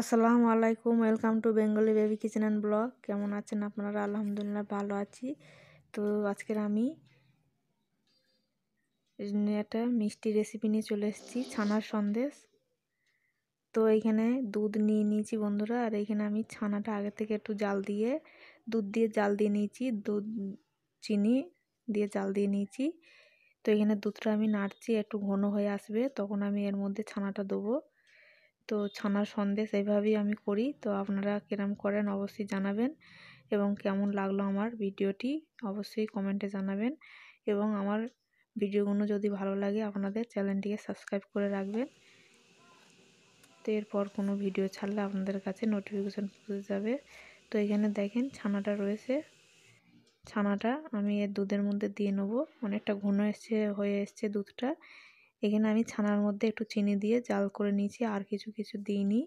আসসালামু আলাইকুম welcome to Bengali baby kitchen and blog কেমন আছেন আপনারা আলহামদুলিল্লাহ ভালো আছি তো আজকের আমি একটা মিষ্টি রেসিপি নিয়ে চলে এসেছি ছানার সন্দেশ তো এইখানে দুধ নিয়ে নিয়েছি বন্ধুরা আর এইখানে আমি ছানাটা আগে থেকে একটু জাল দিয়ে দুধ দিয়ে জাল দিয়ে নিয়েছি দুধ চিনি দিয়ে জাল দিয়ে নিয়েছি তো এখানে দুধটা আমি নাড়ছি একটু ঘন হয়ে আসবে তখন আমি এর মধ্যে ছানাটা দেবো তো ছানার সন্দেশ এইভাবেই আমি করি তো আপনারা কিরম করেন অবশ্যই জানাবেন এবং কেমন লাগলো আমার ভিডিওটি অবশ্যই কমেন্টে জানাবেন এবং আমার ভিডিওগুলো যদি ভালো লাগে আপনাদের চ্যানেলটিকে সাবস্ক্রাইব করে রাখবেন তো এরপর কোনো ভিডিও ছাড়লে আপনাদের কাছে নোটিফিকেশান পৌঁছে যাবে তো এখানে দেখেন ছানাটা রয়েছে ছানাটা আমি এর দুধের মধ্যে দিয়ে নেবো অনেকটা ঘন এসছে হয়ে এসছে দুধটা এখানে আমি ছানার মধ্যে একটু চিনি দিয়ে জাল করে নিয়েছি আর কিছু কিছু দিইনি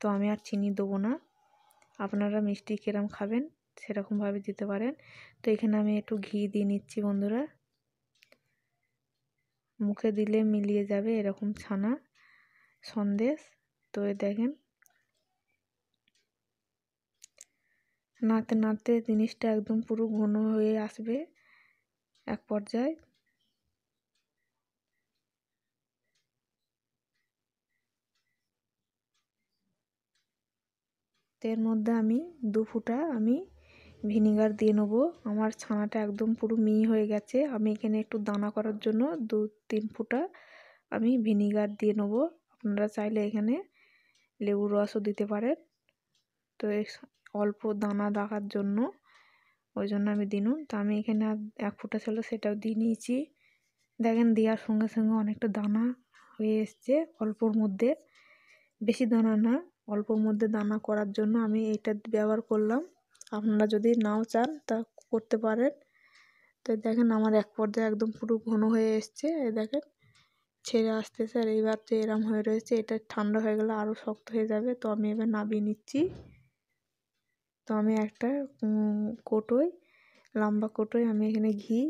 তো আমি আর চিনি দেবো না আপনারা মিষ্টি কিরম খাবেন সেরকমভাবে দিতে পারেন তো এখানে আমি একটু ঘি দিয়ে নিচ্ছি বন্ধুরা মুখে দিলে মিলিয়ে যাবে এরকম ছানা সন্দেশ তো দেখেন নাতে নাতে জিনিসটা একদম পুরো ঘন হয়ে আসবে এক পর্যায়ে এর মধ্যে আমি দু ফুটা আমি ভিনিগার দিয়ে নেব আমার ছানাটা একদম পুরো মিহি হয়ে গেছে আমি এখানে একটু দানা করার জন্য দু তিন ফুটা আমি ভিনিগার দিয়ে নেব আপনারা চাইলে এখানে লেবুর রসও দিতে পারেন তো অল্প দানা রাখার জন্য ওই জন্য আমি দিনুন তো আমি এখানে এক ফুটা ছিল সেটাও দিয়ে নিয়েছি দেখেন দেওয়ার সঙ্গে সঙ্গে অনেকটা দানা হয়ে এসছে অল্পর মধ্যে বেশি দানা না অল্পর মধ্যে দানা করার জন্য আমি এটা ব্যবহার করলাম আপনারা যদি নাও চান তা করতে পারেন তো দেখেন আমার এক পর্যায়ে একদম পুরো ঘন হয়ে এসছে দেখেন ছেড়ে আসতে স্যার এইবার তো এরম হয়ে রয়েছে এটা ঠান্ডা হয়ে গেলে আরও শক্ত হয়ে যাবে তো আমি এবার নাবিয়ে নিচ্ছি তো আমি একটা কোটোই লম্বা কোটোই আমি এখানে ঘি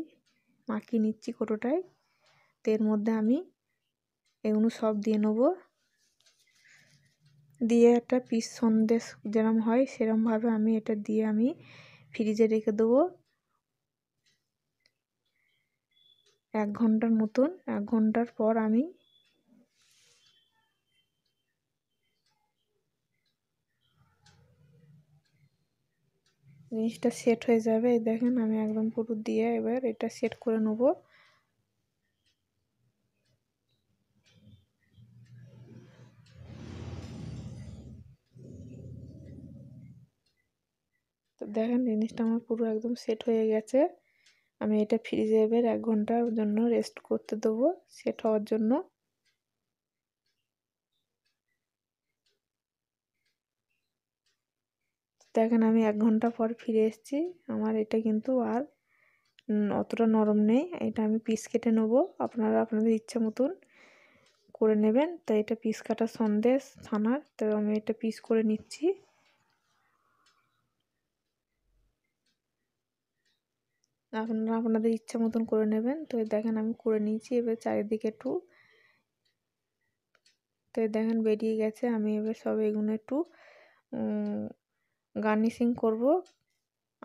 মাখিয়ে নিচ্ছি কোটোটায় তো এর মধ্যে আমি এগুলো সব দিয়ে নেবো দিয়ে একটা পিস সন্দেশ যেরম হয় সেরমভাবে আমি এটা দিয়ে আমি ফ্রিজে রেখে দেবো এক ঘন্টার মতন এক ঘন্টার পর আমি জিনিসটা সেট হয়ে যাবে এই দেখেন আমি একদম পুরো দিয়ে এবার এটা সেট করে নেবো দেখেন জিনিসটা আমার পুরো একদম সেট হয়ে গেছে আমি এটা ফ্রিজে এবার এক ঘন্টার জন্য রেস্ট করতে দেবো সেট হওয়ার জন্য দেখেন আমি এক ঘন্টা পর ফিরে এসেছি আমার এটা কিন্তু আর অতটা নরম নেই এটা আমি পিস কেটে নেবো আপনারা আপনাদের ইচ্ছা মতন করে নেবেন তো এটা পিস কাটা সন্দেশ ছানার তো আমি এটা পিস করে নিচ্ছি আপনারা আপনাদের ইচ্ছা মতন করে নেবেন তো দেখেন আমি করে নিয়েছি এবার চারিদিকে একটু তো দেখেন বেরিয়ে গেছে আমি এবার সব এগুলো একটু গার্নিশিং করব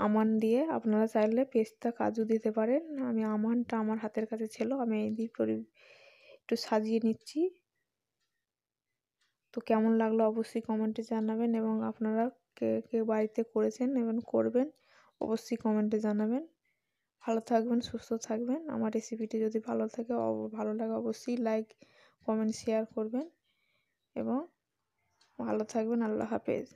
আমান দিয়ে আপনারা চাইলে পেস্তা কাজু দিতে পারেন আমি আমানটা আমার হাতের কাছে ছিল আমি এই দিয়ে একটু সাজিয়ে নিচ্ছি তো কেমন লাগলো অবশ্যই কমেন্টে জানাবেন এবং আপনারা কে কে বাড়িতে করেছেন এবং করবেন অবশ্যই কমেন্টে জানাবেন ভালো থাকবেন সুস্থ থাকবেন আমার রেসিপিটি যদি ভালো থাকে ভালো লাগে অবশ্যই লাইক কমেন্ট শেয়ার করবেন এবং ভালো থাকবেন আল্লাহ হাফেজ